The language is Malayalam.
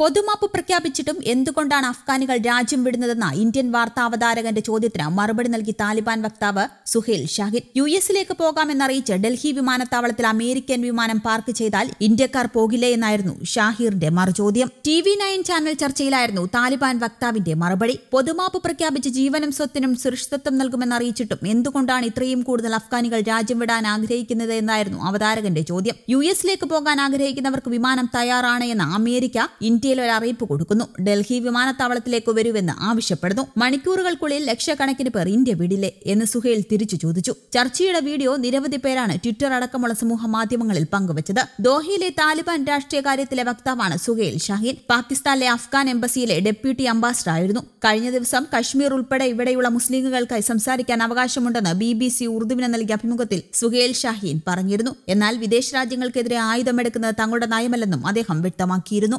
പൊതുമാപ്പ് പ്രഖ്യാപിച്ചിട്ടും എന്തുകൊണ്ടാണ് അഫ്ഗാനികൾ രാജ്യം വിടുന്നതെന്ന ഇന്ത്യൻ വാർത്താ അവതാരകന്റെ ചോദ്യത്തിന് മറുപടി നൽകി താലിബാൻ വക്താവ് സുഹേൽ ഷാഹിദ് യു എസിലേക്ക് പോകാമെന്നറിയിച്ച് ഡൽഹി വിമാനത്താവളത്തിൽ അമേരിക്കൻ വിമാനം പാർക്ക് ചെയ്താൽ ഇന്ത്യക്കാർ പോകില്ലേ എന്നായിരുന്നു ഷാഹിറിന്റെ മറുചോദ്യം ടി വി നയൻ ചാനൽ ചർച്ചയിലായിരുന്നു താലിബാൻ വക്താവിന്റെ മറുപടി പൊതുമാപ്പ് പ്രഖ്യാപിച്ച് ജീവനും സ്വത്തിനും സുരക്ഷിതത്വം നൽകുമെന്നറിയിച്ചിട്ടും എന്തുകൊണ്ടാണ് ഇത്രയും കൂടുതൽ അഫ്ഗാനികൾ രാജ്യം വിടാൻ ആഗ്രഹിക്കുന്നത് എന്നായിരുന്നു അവതാരകന്റെ ചോദ്യം യു എസിലേക്ക് പോകാൻ ആഗ്രഹിക്കുന്നവർക്ക് വിമാനം തയ്യാറാണ് എന്ന് അമേരിക്ക ഇന്ത്യ ഇന്ത്യയിൽ ഒരു അറിയിപ്പ് കൊടുക്കുന്നു ഡൽഹി വിമാനത്താവളത്തിലേക്ക് വരുമെന്ന് ആവശ്യപ്പെടുന്നു മണിക്കൂറുകൾക്കുള്ളിൽ ലക്ഷക്കണക്കിന് പേർ ഇന്ത്യ വിടില്ലേ എന്ന് സുഹേൽ തിരിച്ചു ചോദിച്ചു ചർച്ചയുടെ വീഡിയോ നിരവധി പേരാണ് ട്വിറ്റർ അടക്കമുള്ള സമൂഹ മാധ്യമങ്ങളിൽ പങ്കുവച്ചത് ദോഹയിലെ താലിബാൻ രാഷ്ട്രീയ കാര്യത്തിലെ വക്താവാണ് സുഹേൽ ഷാഹിൻ പാകിസ്ഥാനിലെ അഫ്ഗാൻ എംബസിയിലെ ഡെപ്യൂട്ടി അംബാസിഡർ ആയിരുന്നു കഴിഞ്ഞ ദിവസം കശ്മീർ ഉൾപ്പെടെ ഇവിടെയുള്ള മുസ്ലിങ്ങൾക്കായി സംസാരിക്കാൻ അവകാശമുണ്ടെന്ന് ബി ബി സി ഉറുദുവിന് നൽകിയ അഭിമുഖത്തിൽ സുഹേൽ ഷാഹിൻ പറഞ്ഞിരുന്നു എന്നാൽ വിദേശ രാജ്യങ്ങൾക്കെതിരെ ആയുധമെടുക്കുന്നത് തങ്ങളുടെ നയമല്ലെന്നും അദ്ദേഹം വ്യക്തമാക്കിയിരുന്നു